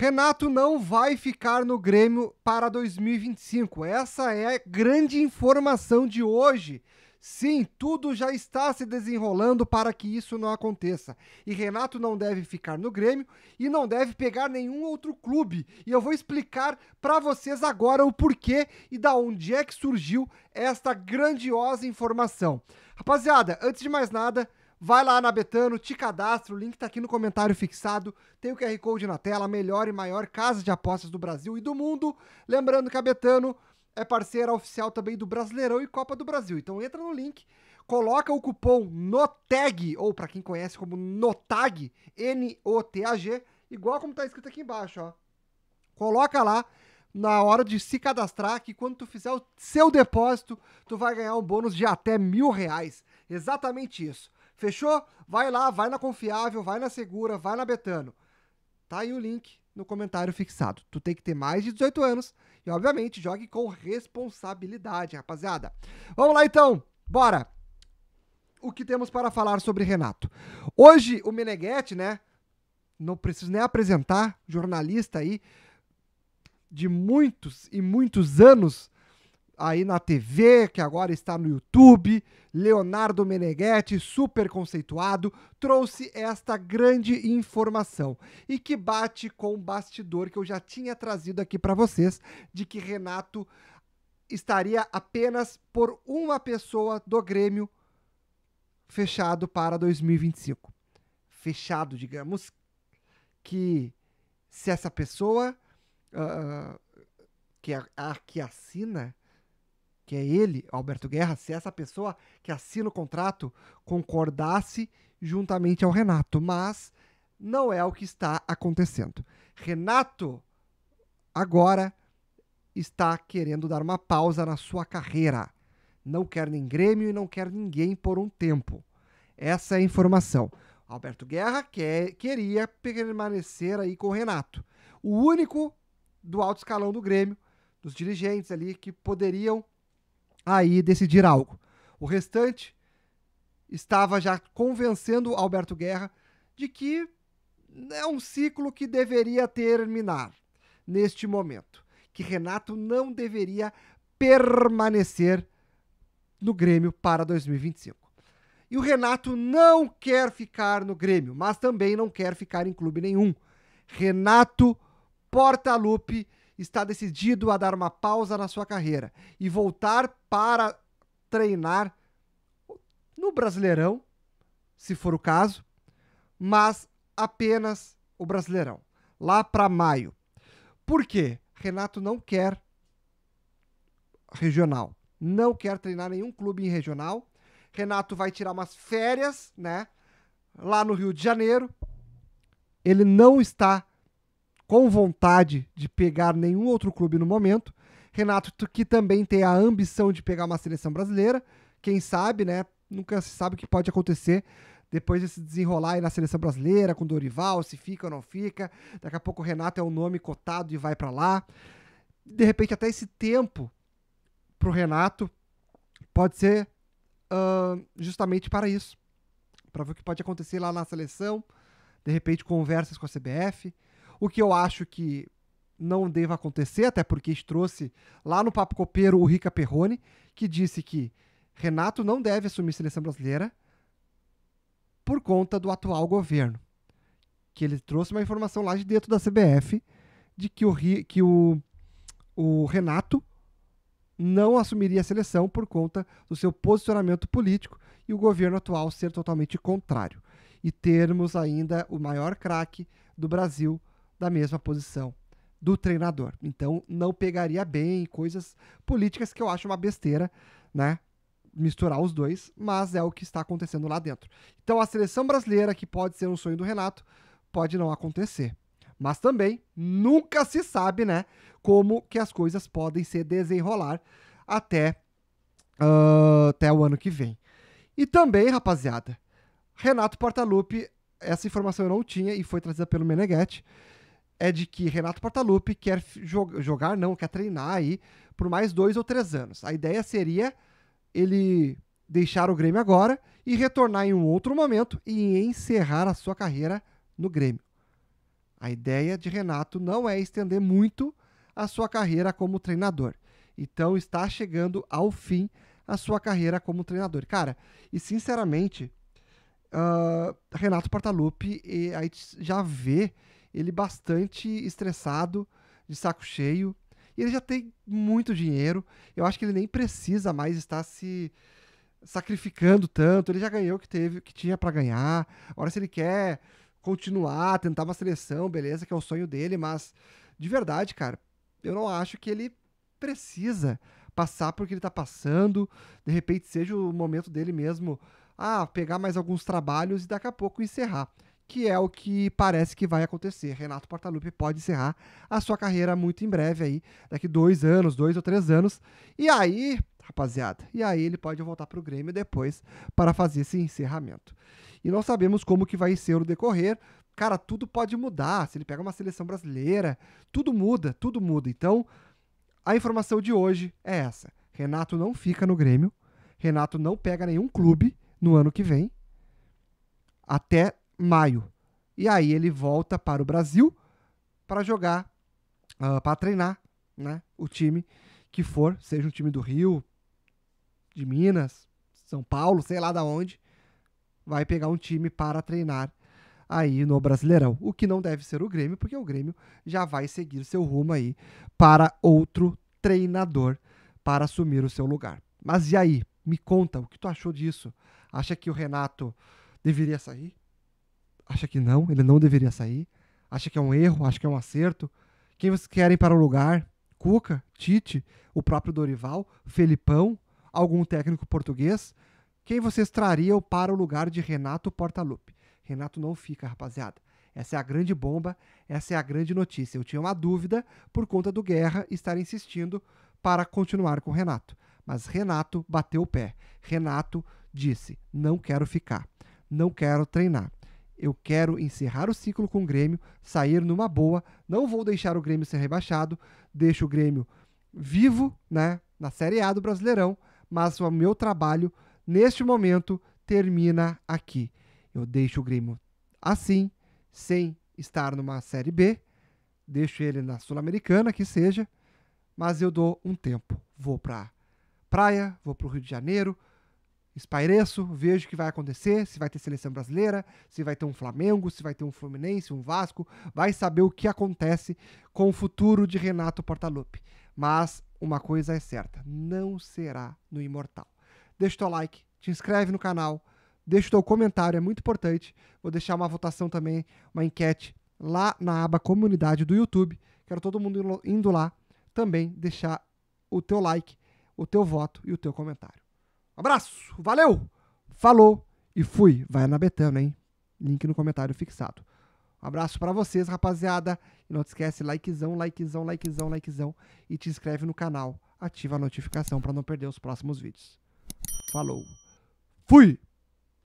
Renato não vai ficar no Grêmio para 2025. Essa é a grande informação de hoje. Sim, tudo já está se desenrolando para que isso não aconteça. E Renato não deve ficar no Grêmio e não deve pegar nenhum outro clube. E eu vou explicar para vocês agora o porquê e da onde é que surgiu esta grandiosa informação. Rapaziada, antes de mais nada, Vai lá na Betano, te cadastra, o link tá aqui no comentário fixado. Tem o QR Code na tela, a melhor e maior casa de apostas do Brasil e do mundo. Lembrando que a Betano é parceira oficial também do Brasileirão e Copa do Brasil. Então entra no link, coloca o cupom NOTAG, ou para quem conhece como NOTAG, N-O-T-A-G, igual como tá escrito aqui embaixo, ó. Coloca lá na hora de se cadastrar, que quando tu fizer o seu depósito, tu vai ganhar um bônus de até mil reais. Exatamente isso. Fechou? Vai lá, vai na Confiável, vai na Segura, vai na Betano. Tá aí o link no comentário fixado. Tu tem que ter mais de 18 anos e, obviamente, jogue com responsabilidade, rapaziada. Vamos lá então, bora! O que temos para falar sobre Renato? Hoje, o Meneghetti, né? Não preciso nem apresentar, jornalista aí, de muitos e muitos anos aí na TV, que agora está no YouTube, Leonardo Meneghetti, super conceituado, trouxe esta grande informação e que bate com o bastidor que eu já tinha trazido aqui para vocês de que Renato estaria apenas por uma pessoa do Grêmio fechado para 2025. Fechado, digamos, que se essa pessoa uh, que, é a que assina que é ele, Alberto Guerra, se essa pessoa que assina o contrato concordasse juntamente ao Renato, mas não é o que está acontecendo. Renato agora está querendo dar uma pausa na sua carreira. Não quer nem Grêmio e não quer ninguém por um tempo. Essa é a informação. Alberto Guerra quer, queria permanecer aí com o Renato. O único do alto escalão do Grêmio, dos dirigentes ali, que poderiam aí decidir algo. O restante estava já convencendo Alberto Guerra de que é um ciclo que deveria terminar neste momento, que Renato não deveria permanecer no Grêmio para 2025. E o Renato não quer ficar no Grêmio, mas também não quer ficar em clube nenhum. Renato Portaluppi está decidido a dar uma pausa na sua carreira e voltar para treinar no Brasileirão, se for o caso, mas apenas o Brasileirão, lá para maio. Por quê? Renato não quer regional, não quer treinar nenhum clube em regional. Renato vai tirar umas férias, né? Lá no Rio de Janeiro. Ele não está com vontade de pegar nenhum outro clube no momento. Renato, que também tem a ambição de pegar uma seleção brasileira. Quem sabe, né? Nunca se sabe o que pode acontecer depois desse desenrolar aí na seleção brasileira, com Dorival, se fica ou não fica. Daqui a pouco o Renato é um nome cotado e vai para lá. De repente, até esse tempo pro Renato pode ser uh, justamente para isso para ver o que pode acontecer lá na seleção. De repente, conversas com a CBF o que eu acho que não deva acontecer, até porque trouxe lá no Papo Copeiro o Rica Perrone, que disse que Renato não deve assumir a seleção brasileira por conta do atual governo. Que ele trouxe uma informação lá de dentro da CBF de que o, que o, o Renato não assumiria a seleção por conta do seu posicionamento político e o governo atual ser totalmente contrário. E termos ainda o maior craque do Brasil da mesma posição do treinador. Então não pegaria bem coisas políticas que eu acho uma besteira, né? Misturar os dois, mas é o que está acontecendo lá dentro. Então a seleção brasileira, que pode ser um sonho do Renato, pode não acontecer. Mas também nunca se sabe, né? Como que as coisas podem se desenrolar até, uh, até o ano que vem. E também, rapaziada, Renato Portaluppi, essa informação eu não tinha e foi trazida pelo Meneghetti é de que Renato Portaluppi quer jogar, não, quer treinar aí por mais dois ou três anos. A ideia seria ele deixar o Grêmio agora e retornar em um outro momento e encerrar a sua carreira no Grêmio. A ideia de Renato não é estender muito a sua carreira como treinador. Então está chegando ao fim a sua carreira como treinador. Cara, e sinceramente, uh, Renato Portaluppi a gente já vê ele bastante estressado, de saco cheio. E ele já tem muito dinheiro. Eu acho que ele nem precisa mais estar se sacrificando tanto. Ele já ganhou o que teve, o que tinha para ganhar. Agora se ele quer continuar, tentar uma seleção, beleza, que é o sonho dele, mas de verdade, cara, eu não acho que ele precisa passar por que ele tá passando. De repente seja o momento dele mesmo, ah, pegar mais alguns trabalhos e daqui a pouco encerrar que é o que parece que vai acontecer. Renato Portaluppi pode encerrar a sua carreira muito em breve aí, daqui dois anos, dois ou três anos. E aí, rapaziada, e aí ele pode voltar para o Grêmio depois para fazer esse encerramento. E não sabemos como que vai ser o decorrer. Cara, tudo pode mudar. Se ele pega uma seleção brasileira, tudo muda, tudo muda. Então, a informação de hoje é essa. Renato não fica no Grêmio. Renato não pega nenhum clube no ano que vem. Até maio. E aí ele volta para o Brasil para jogar, uh, para treinar né, o time que for, seja um time do Rio, de Minas, São Paulo, sei lá da onde, vai pegar um time para treinar aí no Brasileirão. O que não deve ser o Grêmio, porque o Grêmio já vai seguir seu rumo aí para outro treinador para assumir o seu lugar. Mas e aí? Me conta o que tu achou disso? Acha que o Renato deveria sair? acha que não, ele não deveria sair, acha que é um erro, acha que é um acerto. Quem vocês querem para o lugar? Cuca, Tite, o próprio Dorival, Felipão, algum técnico português? Quem vocês trariam para o lugar de Renato Portaluppi? Renato não fica, rapaziada. Essa é a grande bomba, essa é a grande notícia. Eu tinha uma dúvida por conta do Guerra estar insistindo para continuar com Renato. Mas Renato bateu o pé. Renato disse: não quero ficar, não quero treinar eu quero encerrar o ciclo com o Grêmio, sair numa boa, não vou deixar o Grêmio ser rebaixado, deixo o Grêmio vivo, né, na Série A do Brasileirão, mas o meu trabalho neste momento termina aqui. Eu deixo o Grêmio assim, sem estar numa Série B, deixo ele na Sul-Americana, que seja, mas eu dou um tempo. Vou para praia, vou para o Rio de Janeiro, espaireço, vejo o que vai acontecer, se vai ter seleção brasileira, se vai ter um Flamengo, se vai ter um Fluminense, um Vasco, vai saber o que acontece com o futuro de Renato Portaluppi. Mas uma coisa é certa, não será no Imortal. Deixa o teu like, te inscreve no canal, deixa o teu comentário, é muito importante. Vou deixar uma votação também, uma enquete lá na aba comunidade do YouTube. Quero todo mundo indo lá também deixar o teu like, o teu voto e o teu comentário. Abraço, valeu, falou e fui. Vai na Betana, hein? Link no comentário fixado. Um abraço para vocês, rapaziada. E não esquece, likezão, likezão, likezão, likezão. E te inscreve no canal. Ativa a notificação para não perder os próximos vídeos. Falou. Fui!